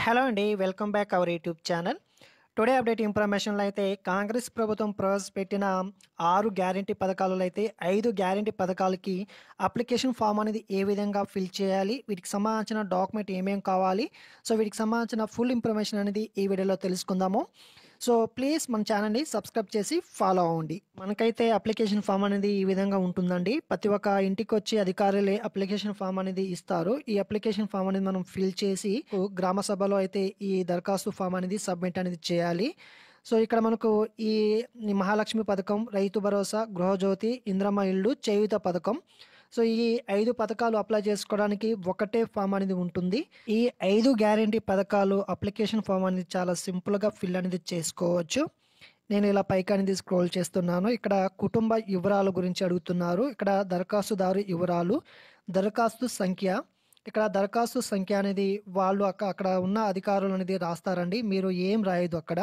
hello అండి welcome back our YouTube channel today update ఇన్ఫర్మేషన్లో అయితే కాంగ్రెస్ ప్రభుత్వం ప్రవేశపెట్టిన ఆరు గ్యారంటీ పథకాలలో అయితే ఐదు గ్యారంటీ పథకాలకి అప్లికేషన్ ఫామ్ అనేది ఏ విధంగా ఫిల్ చేయాలి వీటికి సంబంధించిన డాక్యుమెంట్ ఏమేమి కావాలి సో వీటికి సంబంధించిన ఫుల్ ఇన్ఫర్మేషన్ అనేది ఈ వీడియోలో తెలుసుకుందాము సో ప్లీజ్ మన ఛానల్ని సబ్స్క్రైబ్ చేసి ఫాలో అవ్వండి మనకైతే అప్లికేషన్ ఫామ్ అనేది ఈ విధంగా ఉంటుందండి ప్రతి ఒక్క ఇంటికి వచ్చి అధికారులే అప్లికేషన్ ఫామ్ అనేది ఇస్తారు ఈ అప్లికేషన్ ఫామ్ అనేది మనం ఫిల్ చేసి గ్రామ సభలో అయితే ఈ దరఖాస్తు ఫామ్ అనేది సబ్మిట్ అనేది చేయాలి సో ఇక్కడ మనకు ఈ మహాలక్ష్మి పథకం రైతు భరోసా గృహజ్యోతి ఇంద్రమ ఇళ్ళు చేయుత పథకం సో ఈ ఐదు పథకాలు అప్లై చేసుకోవడానికి ఒకటే ఫామ్ అనేది ఉంటుంది ఈ ఐదు గ్యారంటీ పథకాలు అప్లికేషన్ ఫామ్ అనేది చాలా సింపుల్గా ఫిల్ అనేది చేసుకోవచ్చు నేను ఇలా అనేది స్క్రోల్ చేస్తున్నాను ఇక్కడ కుటుంబ వివరాల గురించి అడుగుతున్నారు ఇక్కడ దరఖాస్తుదారు వివరాలు దరఖాస్తు సంఖ్య ఇక్కడ దరఖాస్తు సంఖ్య అనేది వాళ్ళు అక్కడ ఉన్న అధికారులు అనేది రాస్తారండి మీరు ఏం రాయదు అక్కడ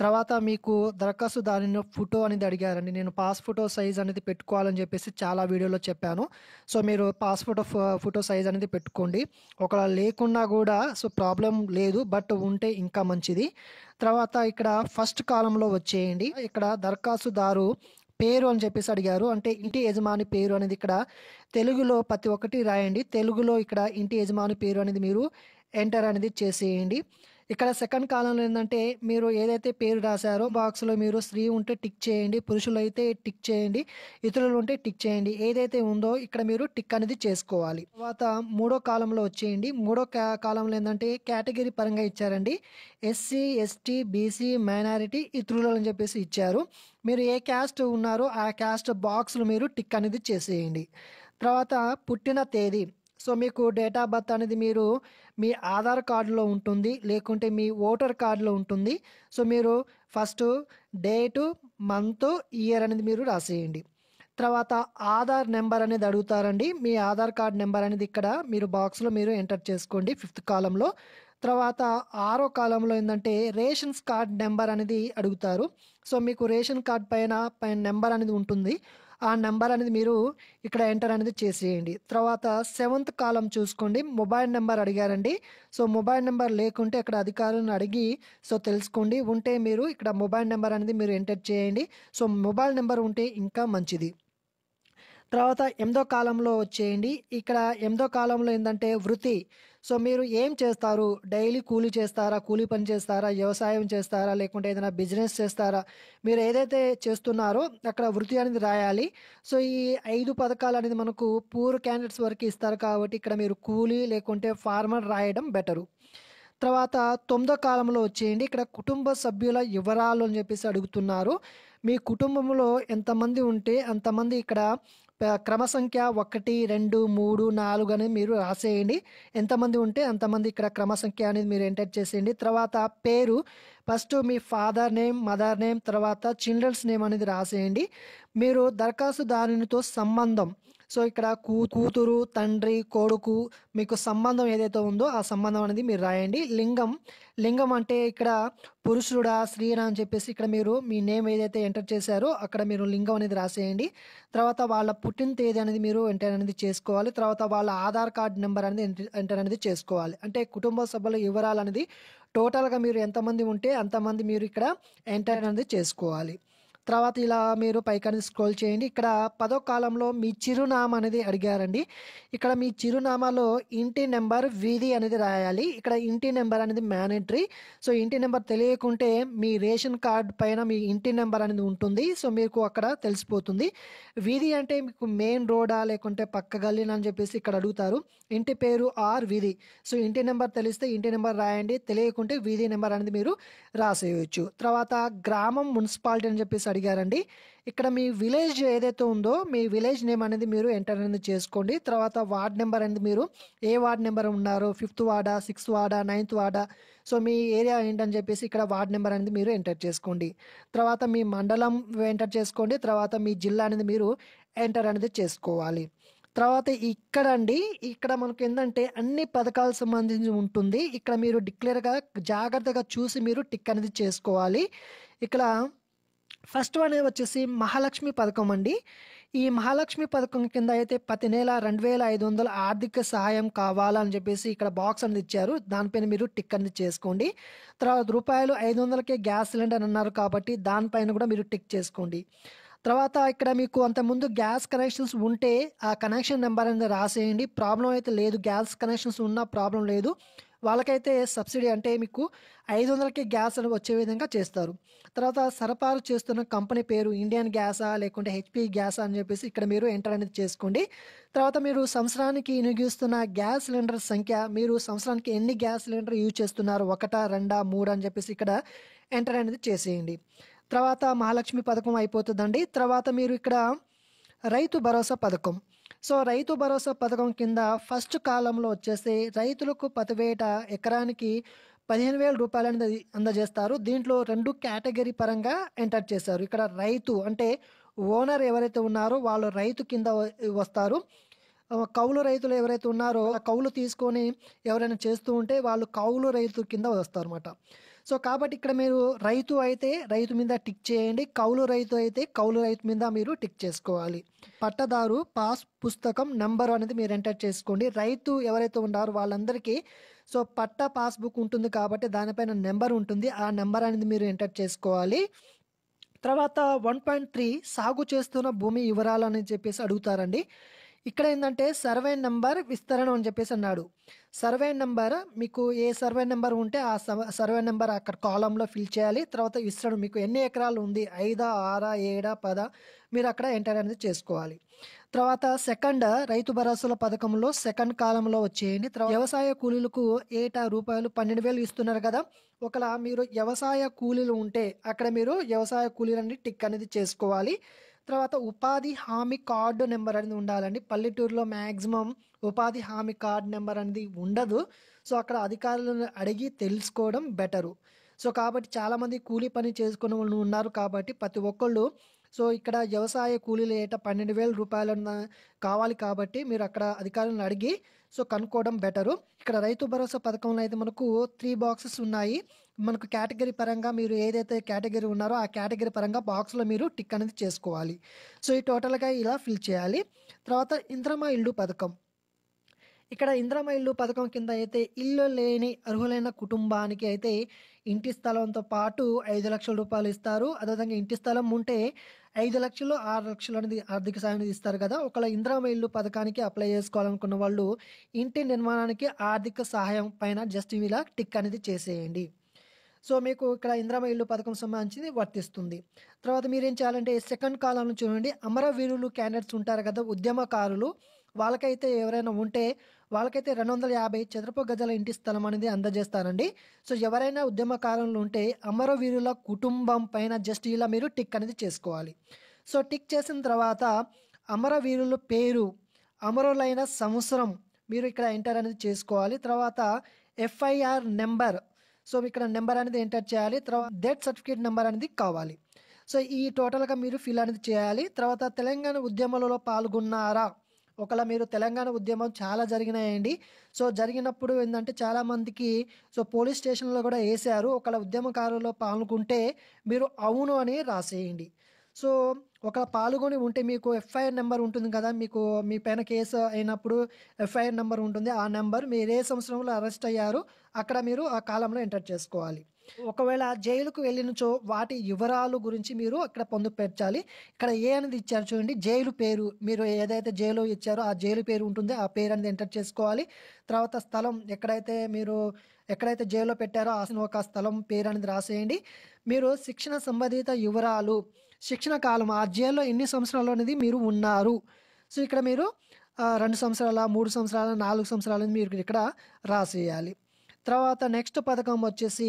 తర్వాత మీకు దరఖాస్తు దాని ఫోటో అనేది అడిగారండి నేను పాస్ ఫోటో సైజ్ అనేది పెట్టుకోవాలని చెప్పేసి చాలా వీడియోలో చెప్పాను సో మీరు పాస్ ఫోటో ఫోటో సైజ్ అనేది పెట్టుకోండి ఒకవేళ లేకున్నా కూడా సో ప్రాబ్లం లేదు బట్ ఉంటే ఇంకా మంచిది తర్వాత ఇక్కడ ఫస్ట్ కాలంలో వచ్చేయండి ఇక్కడ దరఖాస్తుదారు పేరు అని చెప్పేసి అడిగారు అంటే ఇంటి యజమాని పేరు అనేది ఇక్కడ తెలుగులో ప్రతి ఒక్కటి రాయండి తెలుగులో ఇక్కడ ఇంటి యజమాని పేరు అనేది మీరు ఎంటర్ అనేది చేసేయండి ఇక్కడ సెకండ్ కాలంలో ఏంటంటే మీరు ఏదైతే పేరు రాశారో బాక్స్లో మీరు స్త్రీ ఉంటే టిక్ చేయండి పురుషులు అయితే టిక్ చేయండి ఇతరులు ఉంటే టిక్ చేయండి ఏదైతే ఉందో ఇక్కడ మీరు టిక్ అనేది చేసుకోవాలి తర్వాత మూడో కాలంలో వచ్చేయండి మూడో కాలంలో ఏంటంటే కేటగిరీ పరంగా ఇచ్చారండి ఎస్సీ ఎస్టీ బీసీ మైనారిటీ ఇతరులు అని చెప్పేసి ఇచ్చారు మీరు ఏ క్యాస్ట్ ఉన్నారో ఆ క్యాస్ట్ బాక్స్లో మీరు టిక్ అనేది చేసేయండి తర్వాత పుట్టిన తేదీ సో మీకు డేట్ ఆఫ్ బర్త్ అనేది మీరు మీ ఆధార్ కార్డులో ఉంటుంది లేకుంటే మీ ఓటర్ కార్డులో ఉంటుంది సో మీరు ఫస్ట్ డేటు మంత్ ఇయర్ అనేది మీరు రాసేయండి తర్వాత ఆధార్ నెంబర్ అనేది అడుగుతారండి మీ ఆధార్ కార్డ్ నెంబర్ అనేది ఇక్కడ మీరు బాక్స్లో మీరు ఎంటర్ చేసుకోండి ఫిఫ్త్ కాలంలో తర్వాత ఆరో కాలంలో ఏంటంటే రేషన్స్ కార్డ్ నెంబర్ అనేది అడుగుతారు సో మీకు రేషన్ కార్డ్ పైన పైన నెంబర్ అనేది ఉంటుంది ఆ నెంబర్ అనేది మీరు ఇక్కడ ఎంటర్ అనేది చేసేయండి తర్వాత సెవెంత్ కాలం చూసుకోండి మొబైల్ నెంబర్ అడిగారండి సో మొబైల్ నెంబర్ లేకుంటే ఇక్కడ అధికారులను అడిగి సో తెలుసుకోండి ఉంటే మీరు ఇక్కడ మొబైల్ నెంబర్ అనేది మీరు ఎంటర్ చేయండి సో మొబైల్ నెంబర్ ఉంటే ఇంకా మంచిది తర్వాత ఎనిమిదో కాలంలో వచ్చేయండి ఇక్కడ ఎనిమిదో కాలంలో ఏంటంటే వృత్తి సో మీరు ఏం చేస్తారు డైలీ కూలీ చేస్తారా కూలీ పని చేస్తారా వ్యవసాయం చేస్తారా లేకుంటే ఏదైనా బిజినెస్ చేస్తారా మీరు ఏదైతే చేస్తున్నారో అక్కడ వృత్తి అనేది రాయాలి సో ఈ ఐదు పథకాలు అనేది మనకు పూర్ క్యాండిడేట్స్ వరకు ఇస్తారు కాబట్టి ఇక్కడ మీరు కూలీ లేకుంటే ఫార్మర్ రాయడం బెటరు తర్వాత తొమ్మిదో కాలంలో వచ్చేయండి ఇక్కడ కుటుంబ సభ్యుల వివరాలు అని చెప్పేసి అడుగుతున్నారు మీ కుటుంబంలో ఎంతమంది ఉంటే అంతమంది ఇక్కడ క్రమ సంఖ్య ఒకటి రెండు మూడు నాలుగు అనేది మీరు రాసేయండి ఎంతమంది ఉంటే అంతమంది ఇక్కడ క్రమ సంఖ్య అనేది మీరు ఎంటర్ చేసేయండి తర్వాత పేరు ఫస్ట్ మీ ఫాదర్ నేమ్ మదర్ నేమ్ తర్వాత చిల్డ్రన్స్ నేమ్ అనేది రాసేయండి మీరు దరఖాస్తుదారునితో సంబంధం సో ఇక్కడ కూతురు తండ్రి కొడుకు మీకు సంబంధం ఏదైతే ఉందో ఆ సంబంధం అనేది మీరు రాయండి లింగం లింగం అంటే ఇక్కడ పురుషుడా స్త్రీనా అని చెప్పేసి ఇక్కడ మీరు మీ నేమ్ ఏదైతే ఎంటర్ చేశారో అక్కడ మీరు లింగం అనేది రాసేయండి తర్వాత వాళ్ళ పుట్టిన తేదీ అనేది మీరు ఎంటర్ అనేది చేసుకోవాలి తర్వాత వాళ్ళ ఆధార్ కార్డ్ నెంబర్ అనేది ఎంటర్ అనేది చేసుకోవాలి అంటే కుటుంబ సభ్యుల వివరాలు అనేది టోటల్గా మీరు ఎంతమంది ఉంటే అంతమంది మీరు ఇక్కడ ఎంటర్ అనేది చేసుకోవాలి తర్వాత ఇలా మీరు పైకని స్క్రోల్ చేయండి ఇక్కడ పదో కాలంలో మీ చిరునామా అనేది అడిగారండి ఇక్కడ మీ చిరునామాలో ఇంటి నెంబర్ వీధి అనేది రాయాలి ఇక్కడ ఇంటి నెంబర్ అనేది మ్యానేటరీ సో ఇంటి నెంబర్ తెలియకుంటే మీ రేషన్ కార్డ్ పైన మీ ఇంటి నెంబర్ అనేది ఉంటుంది సో మీకు అక్కడ తెలిసిపోతుంది వీధి అంటే మీకు మెయిన్ రోడా లేకుంటే పక్క గల్లీనా అని చెప్పేసి ఇక్కడ అడుగుతారు ఇంటి పేరు ఆర్ వీధి సో ఇంటి నెంబర్ తెలిస్తే ఇంటి నెంబర్ రాయండి తెలియకుంటే వీధి నెంబర్ అనేది మీరు రాసేయచ్చు తర్వాత గ్రామం మున్సిపాలిటీ అని చెప్పేసి అడిగారండి ఇక్కడ మీ విలేజ్ ఏదైతే ఉందో మీ విలేజ్ నేమ్ అనేది మీరు ఎంటర్ అనేది చేసుకోండి తర్వాత వార్డ్ నెంబర్ అనేది మీరు ఏ వార్డ్ నెంబర్ ఉన్నారు ఫిఫ్త్ వార్డా సిక్స్త్ వార్డా నైన్త్ వార్డా సో మీ ఏరియా ఏంటని చెప్పేసి ఇక్కడ వార్డ్ నెంబర్ అనేది మీరు ఎంటర్ చేసుకోండి తర్వాత మీ మండలం ఎంటర్ చేసుకోండి తర్వాత మీ జిల్లా అనేది మీరు ఎంటర్ అనేది చేసుకోవాలి తర్వాత ఇక్కడ అండి ఇక్కడ మనకు ఏంటంటే అన్ని పథకాలు సంబంధించి ఉంటుంది ఇక్కడ మీరు డిక్లేర్గా జాగ్రత్తగా చూసి మీరు టిక్ అనేది చేసుకోవాలి ఇక్కడ ఫస్ట్ వన్ వచ్చేసి మహాలక్ష్మి పథకం అండి ఈ మహాలక్ష్మి పథకం కింద అయితే ప్రతి నెల రెండు వేల ఐదు వందల ఆర్థిక సహాయం కావాలని చెప్పేసి ఇక్కడ బాక్స్ అనేది ఇచ్చారు దానిపైన మీరు టిక్ అనేది చేసుకోండి తర్వాత రూపాయలు ఐదు వందలకే గ్యాస్ సిలిండర్ అన్నారు కాబట్టి దానిపైన కూడా మీరు టిక్ చేసుకోండి తర్వాత ఇక్కడ మీకు అంతకుముందు గ్యాస్ కనెక్షన్స్ ఉంటే ఆ కనెక్షన్ నెంబర్ అనేది రాసేయండి ప్రాబ్లం అయితే లేదు గ్యాస్ కనెక్షన్స్ ఉన్నా ప్రాబ్లం లేదు వాళ్ళకైతే సబ్సిడీ అంటే మీకు ఐదు వందలకి గ్యాస్ అని వచ్చే విధంగా చేస్తారు తర్వాత సరఫరా చేస్తున్న కంపెనీ పేరు ఇండియన్ గ్యాసా లేకుంటే హెచ్పి గ్యాసా అని చెప్పేసి ఇక్కడ మీరు ఎంటర్ అనేది చేసుకోండి తర్వాత మీరు సంవత్సరానికి వినియోగిస్తున్న గ్యాస్ సిలిండర్ సంఖ్య మీరు సంవత్సరానికి ఎన్ని గ్యాస్ సిలిండర్ యూజ్ చేస్తున్నారు ఒకటా రెండా మూడు అని చెప్పేసి ఇక్కడ ఎంటర్ అనేది చేసేయండి తర్వాత మహాలక్ష్మి పథకం అయిపోతుందండి తర్వాత మీరు ఇక్కడ రైతు భరోసా పథకం సో రైతు భరోసా పథకం కింద ఫస్ట్ కాలంలో వచ్చేసి రైతులకు పతివేట ఎకరానికి పదిహేను వేల రూపాయలు అనేది అందజేస్తారు దీంట్లో రెండు కేటగిరీ పరంగా ఎంటర్ చేశారు ఇక్కడ రైతు అంటే ఓనర్ ఎవరైతే ఉన్నారో వాళ్ళు రైతు కింద వస్తారు కౌలు రైతులు ఎవరైతే ఉన్నారో కౌలు తీసుకొని ఎవరైనా చేస్తూ ఉంటే వాళ్ళు కౌలు రైతు కింద వస్తారు అన్నమాట సో కాబట్టి ఇక్కడ మీరు రైతు అయితే రైతు మీద టిక్ చేయండి కౌలు రైతు అయితే కౌలు రైతు మీద మీరు టిక్ చేసుకోవాలి పట్టదారు పాస్ పుస్తకం నెంబర్ అనేది మీరు ఎంటర్ చేసుకోండి రైతు ఎవరైతే ఉన్నారో వాళ్ళందరికీ సో పట్ట పాస్బుక్ ఉంటుంది కాబట్టి దానిపైన నెంబర్ ఉంటుంది ఆ నెంబర్ అనేది మీరు ఎంటర్ చేసుకోవాలి తర్వాత వన్ పాయింట్ త్రీ సాగు చేస్తున్న భూమి వివరాలు అని చెప్పేసి అడుగుతారండి ఇక్కడ ఏంటంటే సర్వే నెంబర్ విస్తరణ అని చెప్పేసి అన్నాడు సర్వే నెంబర్ మీకు ఏ సర్వే నెంబర్ ఉంటే ఆ సర్వే నెంబర్ అక్కడ కాలంలో ఫిల్ చేయాలి తర్వాత విస్తరణ మీకు ఎన్ని ఎకరాలు ఉంది ఐదా ఆరా ఏడా పద మీరు అక్కడ ఎంటర్ అనేది చేసుకోవాలి తర్వాత సెకండ్ రైతు భరోసాల పథకంలో సెకండ్ కాలంలో వచ్చేయండి తర్వాత వ్యవసాయ కూలీలకు ఏటా రూపాయలు పన్నెండు వేలు ఇస్తున్నారు కదా ఒకలా మీరు వ్యవసాయ కూలీలు ఉంటే అక్కడ మీరు వ్యవసాయ కూలీలన్నీ టిక్ అనేది చేసుకోవాలి తర్వాత ఉపాధి హామీ కార్డు నెంబర్ అనేది ఉండాలండి పల్లెటూరులో మ్యాక్సిమం ఉపాధి హామీ కార్డు నెంబర్ అనేది ఉండదు సో అక్కడ అధికారులను అడిగి తెలుసుకోవడం బెటరు సో కాబట్టి చాలామంది కూలీ పని చేసుకునే వాళ్ళు ఉన్నారు కాబట్టి ప్రతి ఒక్కళ్ళు సో ఇక్కడ వ్యవసాయ కూలీలు ఏట పన్నెండు వేల రూపాయలు కావాలి కాబట్టి మీరు అక్కడ అధికారులను అడిగి సో కనుక్కోవడం బెటరు ఇక్కడ రైతు భరోసా పథకంలో అయితే మనకు త్రీ బాక్సెస్ ఉన్నాయి మనకు కేటగిరీ పరంగా మీరు ఏదైతే కేటగిరీ ఉన్నారో ఆ కేటగిరీ పరంగా బాక్స్లో మీరు టిక్ అనేది చేసుకోవాలి సో ఈ టోటల్గా ఇలా ఫిల్ చేయాలి తర్వాత ఇంద్రమా ఇల్లు పథకం ఇక్కడ ఇందిరమ్మ ఇల్లు పథకం కింద అయితే ఇల్లు లేని అర్హులైన కుటుంబానికి అయితే ఇంటి స్థలంతో పాటు ఐదు లక్షల రూపాయలు ఇస్తారు అదేవిధంగా ఇంటి స్థలం ఉంటే ఐదు లక్షలు ఆరు లక్షలు అనేది ఆర్థిక సాయం అనేది ఇస్తారు కదా ఒకవేళ ఇందిరామ ఇల్లు పథకానికి అప్లై చేసుకోవాలనుకున్న వాళ్ళు ఇంటి నిర్మాణానికి ఆర్థిక సహాయం పైన జస్ట్ ఇలా టిక్ అనేది చేసేయండి సో మీకు ఇక్కడ ఇందిరామ ఇల్లు పథకం సంబంధించింది వర్తిస్తుంది తర్వాత మీరు ఏం చేయాలంటే సెకండ్ కాలంలో చూడండి అమరవీరులు క్యాండిడేట్స్ ఉంటారు కదా ఉద్యమకారులు వాళ్ళకైతే ఎవరైనా ఉంటే వాళ్ళకైతే రెండు వందల యాభై చదరపు గజల ఇంటి స్థలం అనేది అందజేస్తారండి సో ఎవరైనా ఉద్యమకాలంలో ఉంటే అమరవీరుల కుటుంబం పైన జస్ట్ ఇలా మీరు టిక్ అనేది చేసుకోవాలి సో టిక్ చేసిన తర్వాత అమరవీరుల పేరు అమరులైన సంవత్సరం మీరు ఇక్కడ ఎంటర్ అనేది చేసుకోవాలి తర్వాత ఎఫ్ఐఆర్ నెంబర్ సో ఇక్కడ నెంబర్ అనేది ఎంటర్ చేయాలి తర్వాత డెత్ సర్టిఫికేట్ నెంబర్ అనేది కావాలి సో ఈ టోటల్గా మీరు ఫిల్ అనేది చేయాలి తర్వాత తెలంగాణ ఉద్యమంలో పాల్గొన్నారా ఒకవేళ మీరు తెలంగాణ ఉద్యమం చాలా జరిగినాయండి సో జరిగినప్పుడు ఏంటంటే చాలామందికి సో పోలీస్ స్టేషన్లో కూడా వేశారు ఒకవేళ ఉద్యమకారులో పాల్గొంటే మీరు అవును అని రాసేయండి సో ఒక పాల్గొని ఉంటే మీకు ఎఫ్ఐఆర్ నెంబర్ ఉంటుంది కదా మీకు మీ పైన కేసు అయినప్పుడు ఎఫ్ఐఆర్ నెంబర్ ఉంటుంది ఆ నెంబర్ మీరు ఏ సంవత్సరంలో అరెస్ట్ అయ్యారు అక్కడ మీరు ఆ కాలంలో ఎంటర్ చేసుకోవాలి ఒకవేళ జైలుకు వెళ్ళినచో వాటి వివరాలు గురించి మీరు ఇక్కడ పొందుపరచాలి ఇక్కడ ఏ అనేది ఇచ్చారు చూడండి జైలు పేరు మీరు ఏదైతే జైలు ఇచ్చారో ఆ జైలు పేరు ఉంటుందో ఆ పేరు అనేది ఎంటర్ చేసుకోవాలి తర్వాత స్థలం ఎక్కడైతే మీరు ఎక్కడైతే జైల్లో పెట్టారో ఆ ఒక స్థలం పేరు అనేది రాసేయండి మీరు శిక్షణ సంబంధిత వివరాలు శిక్షణ కాలం ఆ జైల్లో ఎన్ని సంవత్సరాలు అనేది మీరు ఉన్నారు సో ఇక్కడ మీరు రెండు సంవత్సరాల మూడు సంవత్సరాల నాలుగు సంవత్సరాలు మీరు ఇక్కడ రాసేయాలి తర్వాత నెక్స్ట్ పథకం వచ్చేసి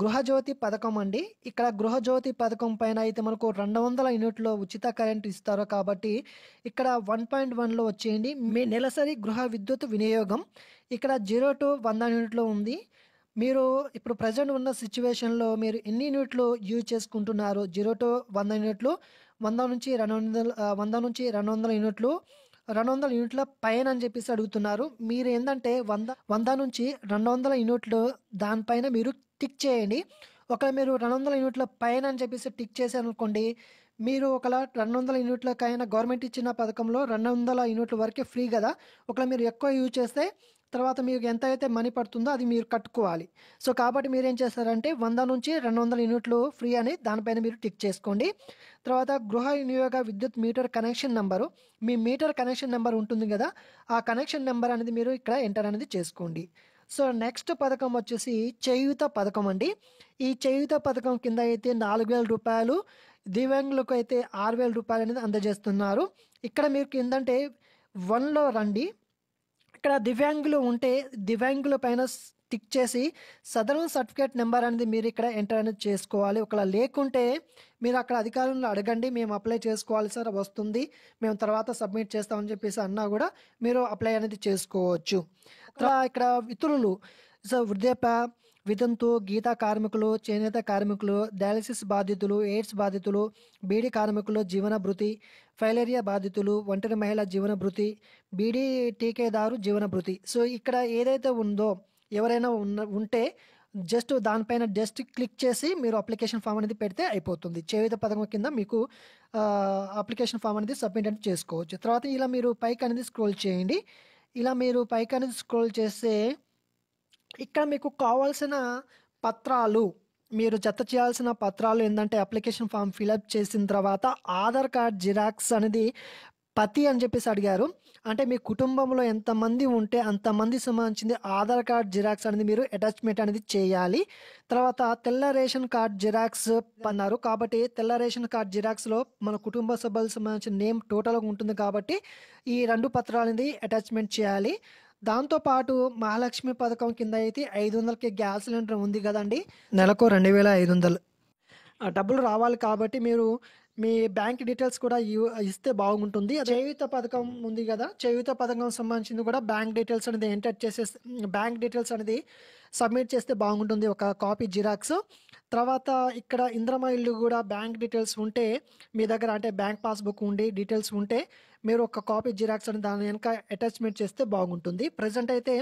గృహజ్యోతి పథకం అండి ఇక్కడ గృహజ్యోతి పథకం పైన అయితే మనకు రెండు వందల యూనిట్లో ఉచిత కరెంట్ ఇస్తారు కాబట్టి ఇక్కడ వన్ పాయింట్ వన్లో వచ్చేయండి మీ నెలసరి గృహ విద్యుత్ వినియోగం ఇక్కడ జీరో టు వంద యూనిట్లో ఉంది మీరు ఇప్పుడు ప్రజెంట్ ఉన్న సిచ్యువేషన్లో మీరు ఎన్ని యూనిట్లు యూజ్ చేసుకుంటున్నారు జీరో టు వంద యూనిట్లు వంద నుంచి రెండు వందల వంద నుంచి రెండు వందల యూనిట్లు రెండు వందల యూనిట్ల పైన అని చెప్పేసి అడుగుతున్నారు మీరు ఏంటంటే వంద వంద నుంచి రెండు వందల యూనిట్లు దానిపైన మీరు టిక్ చేయండి ఒకవేళ మీరు రెండు వందల యూనిట్ల పైన అని చెప్పేసి టిక్ చేశారు అనుకోండి మీరు ఒకవేళ రెండు వందల యూనిట్లకైనా గవర్నమెంట్ ఇచ్చిన పథకంలో రెండు వందల యూనిట్ల వరకే ఫ్రీ కదా ఒకవేళ మీరు ఎక్కువ యూజ్ చేస్తే తర్వాత మీకు ఎంత అయితే మనీ పడుతుందో అది మీరు కట్టుకోవాలి సో కాబట్టి మీరు ఏం చేస్తారంటే వంద నుంచి రెండు వందల యూనిట్లు ఫ్రీ అని దానిపైన మీరు టిక్ చేసుకోండి తర్వాత గృహ వినియోగ విద్యుత్ మీటర్ కనెక్షన్ నెంబరు మీ మీటర్ కనెక్షన్ నెంబర్ ఉంటుంది కదా ఆ కనెక్షన్ నెంబర్ అనేది మీరు ఇక్కడ ఎంటర్ అనేది చేసుకోండి సో నెక్స్ట్ పథకం వచ్చేసి చేయుత పథకం అండి ఈ చేయుత పథకం కింద అయితే నాలుగు వేల రూపాయలు దివ్యాంగులకు అయితే ఆరు వేల రూపాయలు అనేది అందజేస్తున్నారు ఇక్కడ మీరు ఏంటంటే వన్లో రండి ఇక్కడ దివ్యాంగులు ఉంటే దివ్యాంగుల పైన టిక్ చేసి సదరం సర్టిఫికేట్ నెంబర్ అనేది మీరు ఇక్కడ ఎంటర్ అనేది చేసుకోవాలి ఒకవేళ లేకుంటే మీరు అక్కడ అధికారులను అడగండి మేము అప్లై చేసుకోవాలి సార్ వస్తుంది మేము తర్వాత సబ్మిట్ చేస్తామని చెప్పేసి అన్నా కూడా మీరు అప్లై అనేది చేసుకోవచ్చు ఇక్కడ ఇతరులు సో వృద్ధాప్య విధంతు గీత కార్మికులు చేనేత కార్మికులు డయాలసిస్ బాధితులు ఎయిడ్స్ బాధితులు బీడీ కార్మికులు జీవన భృతి ఫైలేరియా బాధితులు ఒంటరి మహిళ జీవన భృతి బీడీ టీకేదారు జీవన భృతి సో ఇక్కడ ఏదైతే ఉందో ఎవరైనా ఉన్న ఉంటే జస్ట్ దానిపైన జస్ట్ క్లిక్ చేసి మీరు అప్లికేషన్ ఫామ్ అనేది పెడితే అయిపోతుంది చేయుత పథకం కింద మీకు అప్లికేషన్ ఫామ్ అనేది సబ్మిట్ అనేది చేసుకోవచ్చు తర్వాత ఇలా మీరు పైకి అనేది స్క్రోల్ చేయండి ఇలా మీరు పైకి అనేది స్క్రోల్ చేస్తే ఇక్కడ మీకు కావాల్సిన పత్రాలు మీరు జత చేయాల్సిన పత్రాలు ఏంటంటే అప్లికేషన్ ఫామ్ ఫిలప్ చేసిన తర్వాత ఆధార్ కార్డ్ జిరాక్స్ అనేది పతి అని చెప్పేసి అడిగారు అంటే మీ కుటుంబంలో ఎంతమంది ఉంటే అంతమంది సంబంధించింది ఆధార్ కార్డ్ జిరాక్స్ అనేది మీరు అటాచ్మెంట్ అనేది చేయాలి తర్వాత తెల్ల రేషన్ కార్డ్ జిరాక్స్ అన్నారు కాబట్టి తెల్ల రేషన్ కార్డ్ జిరాక్స్లో మన కుటుంబ సభ్యులకు సంబంధించిన నేమ్ టోటల్గా ఉంటుంది కాబట్టి ఈ రెండు పత్రాలనేది అనేది అటాచ్మెంట్ చేయాలి దాంతోపాటు మహాలక్ష్మి పథకం కింద అయితే ఐదు వందలకి గ్యాస్ సిలిండర్ ఉంది కదండి నెలకు రెండు వేల ఐదు వందలు డబ్బులు రావాలి కాబట్టి మీరు మీ బ్యాంక్ డీటెయిల్స్ కూడా ఇస్తే బాగుంటుంది చేయుత పథకం ఉంది కదా చేయుత పథకం సంబంధించింది కూడా బ్యాంక్ డీటెయిల్స్ అనేది ఎంటర్ చేసే బ్యాంక్ డీటెయిల్స్ అనేది సబ్మిట్ చేస్తే బాగుంటుంది ఒక కాపీ జిరాక్స్ తర్వాత ఇక్కడ ఇంద్రమ కూడా బ్యాంక్ డీటెయిల్స్ ఉంటే మీ దగ్గర అంటే బ్యాంక్ పాస్బుక్ ఉండి డీటెయిల్స్ ఉంటే మీరు ఒక కాపీ జిరాక్స్ అని దాని వెనక అటాచ్మెంట్ చేస్తే బాగుంటుంది ప్రజెంట్ అయితే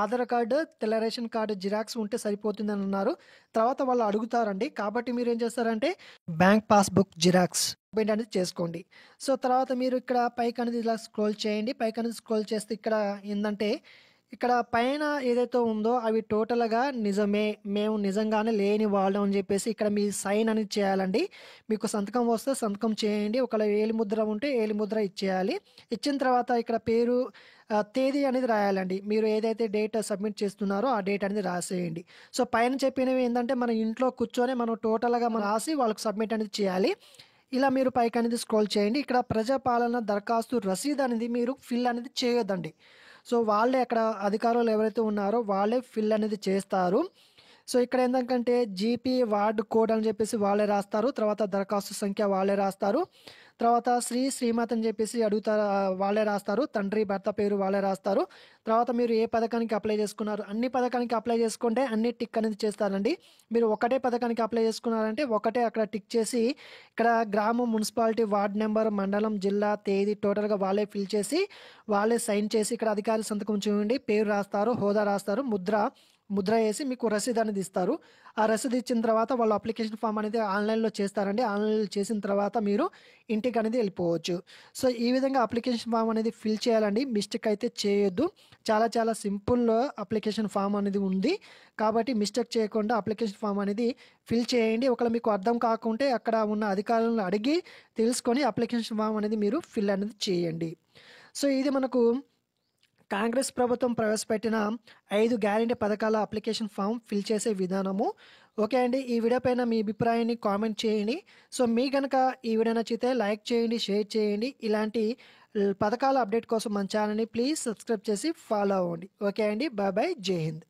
ఆధార్ కార్డు తెల్ల రేషన్ కార్డు జిరాక్స్ ఉంటే సరిపోతుందని అన్నారు తర్వాత వాళ్ళు అడుగుతారండి కాబట్టి మీరు ఏం చేస్తారంటే బ్యాంక్ పాస్బుక్ జిరాక్స్ పేమెంట్ అనేది చేసుకోండి సో తర్వాత మీరు ఇక్కడ పైకి అనేది ఇలా స్క్రోల్ చేయండి పైకి అనేది స్క్రోల్ చేస్తే ఇక్కడ ఏంటంటే ఇక్కడ పైన ఏదైతే ఉందో అవి టోటల్గా నిజమే మేము నిజంగానే లేని వాళ్ళం అని చెప్పేసి ఇక్కడ మీ సైన్ అనేది చేయాలండి మీకు సంతకం వస్తే సంతకం చేయండి ఒకవేళ ఏలిముద్ర ఉంటే ఏలి ముద్ర ఇచ్చేయాలి ఇచ్చిన తర్వాత ఇక్కడ పేరు తేదీ అనేది రాయాలండి మీరు ఏదైతే డేట్ సబ్మిట్ చేస్తున్నారో ఆ డేట్ అనేది రాసేయండి సో పైన చెప్పినవి ఏంటంటే మన ఇంట్లో కూర్చొని మనం టోటల్గా మనం రాసి వాళ్ళకి సబ్మిట్ అనేది చేయాలి ఇలా మీరు పైకి అనేది స్క్రోల్ చేయండి ఇక్కడ ప్రజాపాలన దరఖాస్తు రసీదు అనేది మీరు ఫిల్ అనేది చేయొద్దండి సో వాళ్ళే అక్కడ అధికారులు ఎవరైతే ఉన్నారో వాళ్ళే ఫిల్ అనేది చేస్తారు సో ఇక్కడ ఏంటంటే జీపీ వార్డ్ కోడ్ అని చెప్పేసి వాళ్ళే రాస్తారు తర్వాత దరఖాస్తు సంఖ్య వాళ్ళే రాస్తారు తర్వాత శ్రీ శ్రీమత్ అని చెప్పేసి అడుగుతారు వాళ్ళే రాస్తారు తండ్రి భర్త పేరు వాళ్ళే రాస్తారు తర్వాత మీరు ఏ పథకానికి అప్లై చేసుకున్నారు అన్ని పథకానికి అప్లై చేసుకుంటే అన్ని టిక్ అనేది చేస్తారండి మీరు ఒకటే పథకానికి అప్లై చేసుకున్నారంటే ఒకటే అక్కడ టిక్ చేసి ఇక్కడ గ్రామం మున్సిపాలిటీ వార్డ్ నెంబర్ మండలం జిల్లా తేదీ టోటల్గా వాళ్ళే ఫిల్ చేసి వాళ్ళే సైన్ చేసి ఇక్కడ అధికారి సంతకం చూడండి పేరు రాస్తారు హోదా రాస్తారు ముద్ర ముద్ర వేసి మీకు రసీదు అనేది ఇస్తారు ఆ రసీదు ఇచ్చిన తర్వాత వాళ్ళు అప్లికేషన్ ఫామ్ అనేది ఆన్లైన్లో చేస్తారండి ఆన్లైన్లో చేసిన తర్వాత మీరు ఇంటికి అనేది వెళ్ళిపోవచ్చు సో ఈ విధంగా అప్లికేషన్ ఫామ్ అనేది ఫిల్ చేయాలండి మిస్టేక్ అయితే చేయొద్దు చాలా చాలా సింపుల్ అప్లికేషన్ ఫామ్ అనేది ఉంది కాబట్టి మిస్టేక్ చేయకుండా అప్లికేషన్ ఫామ్ అనేది ఫిల్ చేయండి ఒకవేళ మీకు అర్థం కాకుంటే అక్కడ ఉన్న అధికారులను అడిగి తెలుసుకొని అప్లికేషన్ ఫామ్ అనేది మీరు ఫిల్ అనేది చేయండి సో ఇది మనకు కాంగ్రెస్ ప్రభుత్వం ప్రవేశపెట్టిన ఐదు గ్యారంటీ పథకాల అప్లికేషన్ ఫామ్ ఫిల్ చేసే విధానము ఓకే అండి ఈ వీడియో పైన మీ అభిప్రాయాన్ని కామెంట్ చేయండి సో మీ కనుక ఈ వీడియో నచ్చితే లైక్ చేయండి షేర్ చేయండి ఇలాంటి పథకాల అప్డేట్ కోసం మన ఛానల్ని ప్లీజ్ సబ్స్క్రైబ్ చేసి ఫాలో అవ్వండి ఓకే అండి బాయ్ బాయ్ జై హింద్